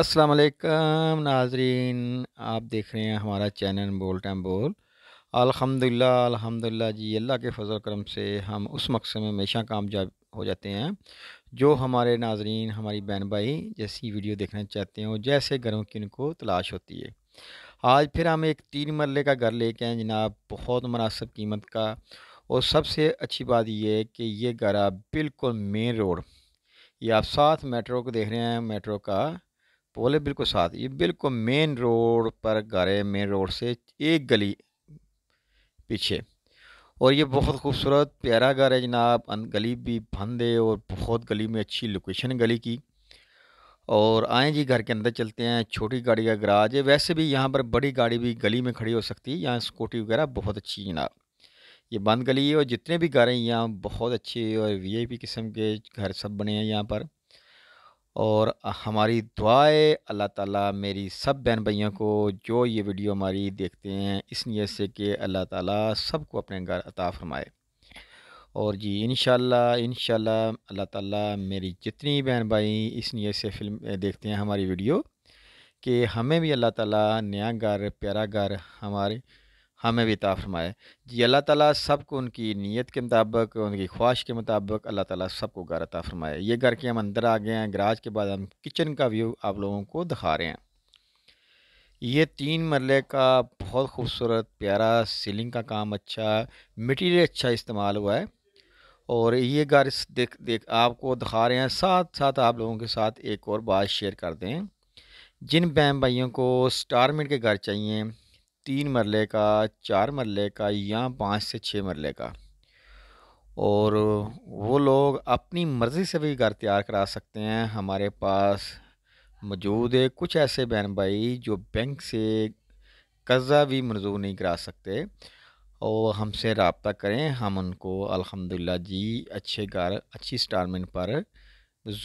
असलकम नाजरीन आप देख रहे हैं हमारा चैनल बोल टाइम बोल अलहमदिल्ला अलहमदिल्ला जी अल्लाह के फजल करम से हम उस मकसद में हमेशा कामयाब हो जाते हैं जो हमारे नाजरीन हमारी बहन भाई जैसी वीडियो देखना चाहते और जैसे घरों की उनको तलाश होती है आज फिर हम एक तीन मरले का घर लेके आए जनाब बहुत मुनासब कीमत का और सबसे अच्छी बात यह है कि ये घर आप बिल्कुल मेन रोड ये आप साथ मेट्रो को देख रहे हैं मेट्रो का पोल है बिल्कुल साथ ये बिल्कुल मेन रोड पर घर है मेन रोड से एक गली पीछे और ये बहुत खूबसूरत प्यारा घर है जनाब गली भी बंद है और बहुत गली में अच्छी लोकेशन गली की और आए जी घर के अंदर चलते हैं छोटी गाड़ी का गराज है वैसे भी यहाँ पर बड़ी गाड़ी भी गली में खड़ी हो सकती है यहाँ स्कूटी वगैरह बहुत अच्छी जनाब ये बंद गली है और जितने भी घर हैं यहाँ बहुत अच्छे और पी किस्म के घर सब बने हैं यहाँ पर और हमारी दुआएं अल्लाह ताला मेरी सब बहन भैया को जो ये वीडियो हमारी देखते हैं इस नीयत से कि अल्लाह ताला सबको अपने घर अता फरमाए और जी इन इनशाला अल्लाह ताला मेरी जितनी बहन भाई इस नीयत से फिल्म देखते हैं हमारी वीडियो कि हमें भी अल्लाह ताला नया घर प्यारा घर हमारे हमें भी ता फरमाए जी अल्लाह ताला सबको उनकी नीयत के मुताबिक उनकी ख्वाहिश के मुताबिक अल्लाह ताला सबको घर अता फरमाए ये घर के हम अंदर आ गए हैं गराज के बाद हम किचन का व्यू आप लोगों को दिखा रहे हैं ये तीन मरले का बहुत खूबसूरत प्यारा सीलिंग का काम अच्छा मटेरियल अच्छा इस्तेमाल हुआ है और ये घर देख देख आपको दिखा रहे हैं साथ साथ आप लोगों के साथ एक और बात शेयर कर दें जिन बहन भाइयों को स्टारमेंट के घर चाहिए तीन मरले का चार मरले का या पाँच से छः मरले का और वो लोग अपनी मर्ज़ी से भी घर तैयार करा सकते हैं हमारे पास मौजूद है कुछ ऐसे बहन भाई जो बैंक से कर्ज़ा भी मंजूर नहीं करा सकते और हमसे रबता करें हम उनको अल्हम्दुलिल्लाह जी अच्छे घर अच्छी स्टारमेंट पर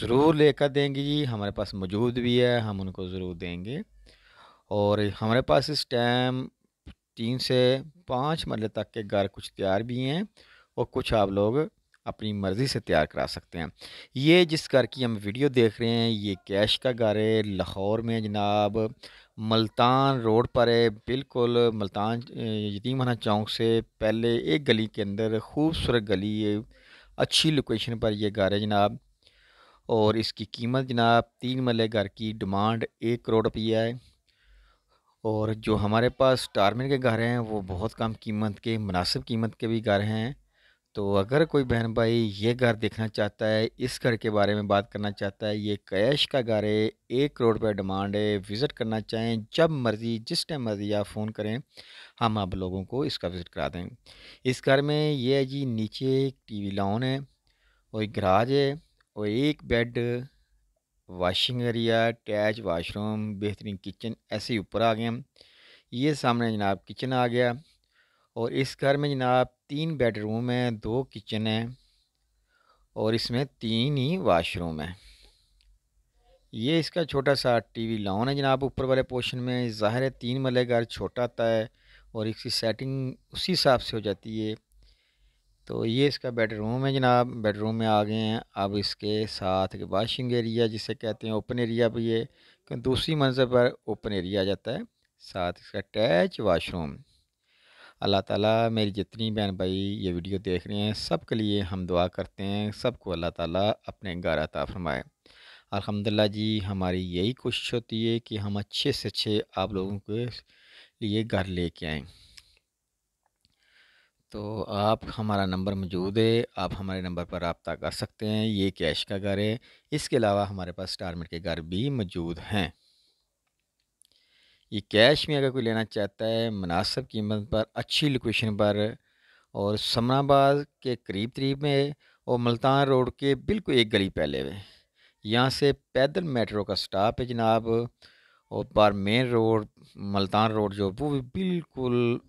ज़रूर लेकर देंगे जी हमारे पास मौजूद भी है हम उनको ज़रूर देंगे और हमारे पास इस टाइम तीन से पाँच मरले तक के घर कुछ तैयार भी हैं और कुछ आप लोग अपनी मर्ज़ी से तैयार करा सकते हैं ये जिस घर की हम वीडियो देख रहे हैं ये कैश का घर है लाहौर में जनाब मल्तान रोड पर है बिल्कुल मल्तान यतीम यतीमाना चौक से पहले एक गली के अंदर खूबसूरत गली है अच्छी लोकेशन पर यह घर है जनाब और इसकी कीमत जनाब तीन मल्ले घर की डिमांड एक करोड़ रुपया है और जो हमारे पास टारमिन के घर हैं वो बहुत कम कीमत के मुनासिब कीमत के भी घर हैं तो अगर कोई बहन भाई ये घर देखना चाहता है इस घर के बारे में बात करना चाहता है ये कैश का घर है एक करोड़ रुपये डिमांड है विज़िट करना चाहें जब मर्ज़ी जिस टाइम मर्ज़ी आप फ़ोन करें हम आप लोगों को इसका विज़िट करा दें इस घर में ये है जी नीचे एक टी वी लॉन है और एक गराज है और एक bed washing area attach washroom बेहतरीन किचन ऐसे ही ऊपर आ गए हम ये सामने जनाब किचन आ गया और इस घर में जनाब तीन बेडरूम हैं दो किचन है और इसमें तीन ही वाशरूम है ये इसका छोटा सा टीवी लॉन है जनाब ऊपर वाले पोर्शन में ज़ाहिर है तीन मल्ले घर छोटा आता है और इसकी सेटिंग उसी हिसाब से हो जाती है तो ये इसका बेडरूम है जनाब बेडरूम में आ गए हैं अब इसके साथ वाशिंग एरिया जिसे कहते हैं ओपन एरिया भी ये दूसरी मंजिल पर ओपन एरिया आ जाता है साथ इसका अटैच वाशरूम अल्लाह ताला मेरी जितनी बहन भाई ये वीडियो देख रहे हैं सब के लिए हम दुआ करते हैं सबको अल्लाह ताला अपने घर अता फरमाए अलहमदिल्ला जी हमारी यही कोशिश होती है कि हम अच्छे से अच्छे आप लोगों के लिए घर लेके आएँ तो आप हमारा नंबर मौजूद है आप हमारे नंबर पर रबता कर सकते हैं ये कैश का घर है इसके अलावा हमारे पास स्टारमेट के घर भी मौजूद हैं ये कैश में अगर कोई लेना चाहता है मुनासब कीमत पर अच्छी लोकेशन पर और समनाबाद के करीब करीब में और मुल्तान रोड के बिल्कुल एक गली पहले में यहाँ से पैदल मेट्रो का स्टाप है जनाब और पर मेन रोड मुल्तान रोड जो वो भी बिल्कुल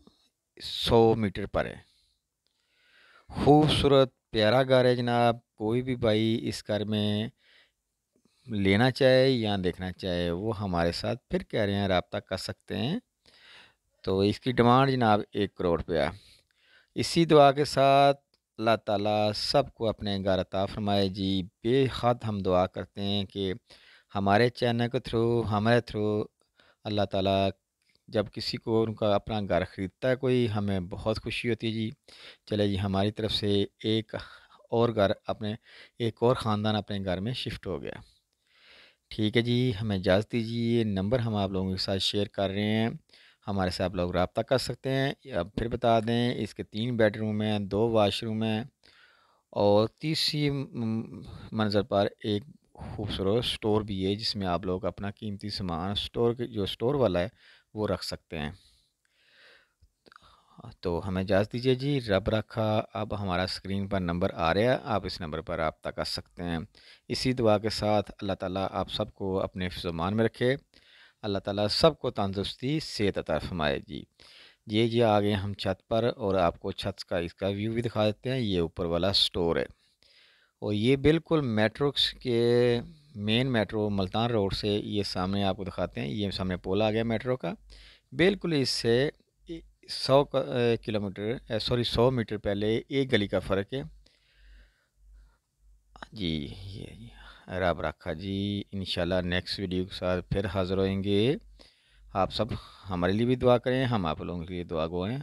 सौ मीटर पर है खूबसूरत प्यारा घर है जनाब कोई भी भाई इस घर में लेना चाहे या देखना चाहे वो हमारे साथ फिर कह रहे हैं रबता कर सकते हैं तो इसकी डिमांड जनाब एक करोड़ रुपया इसी दुआ के साथ अल्लाह ताला सबको अपने घर अता फरमाए जी बेहद हम दुआ करते हैं कि हमारे चैनल के थ्रू हमारे थ्रू अल्लाह ताला जब किसी को उनका अपना घर ख़रीदता है कोई हमें बहुत खुशी होती है जी चले जी हमारी तरफ से एक और घर अपने एक और ख़ानदान अपने घर में शिफ्ट हो गया ठीक है जी हमें इजाज़त दीजिए ये नंबर हम आप लोगों के साथ शेयर कर रहे हैं हमारे से आप लोग रबता कर सकते हैं अब फिर बता दें इसके तीन बेडरूम हैं दो वाशरूम हैं और तीसरी मंज़र पर एक खूबसूरत स्टोर भी है जिसमें आप लोग अपना कीमती सामान स्टोर जो स्टोर वाला है वो रख सकते हैं तो हमें इजाज़ दीजिए जी रब रखा अब हमारा स्क्रीन पर नंबर आ रहा है आप इस नंबर पर रबता कर सकते हैं इसी दुआ के साथ अल्लाह ताला आप सबको अपने फिजमान में रखे अल्लाह ताला सबको तंदुरुस्ती सेहत अता फरमाए जी ये जी आ गए हम छत पर और आपको छत का इसका व्यू भी दिखा देते हैं ये ऊपर वाला स्टोर है और ये बिल्कुल मेट्रोक्स के मेन मेट्रो मल्तान रोड से ये सामने आपको दिखाते हैं ये सामने पोल आ गया मेट्रो का बिल्कुल इससे सौ किलोमीटर सॉरी सौ मीटर पहले एक गली का फ़र्क है जी ये रब रखा जी इन नेक्स्ट वीडियो के साथ फिर हाज़िर होंगे आप सब हमारे लिए भी दुआ करें हम आप लोगों के लिए दुआ गोएँ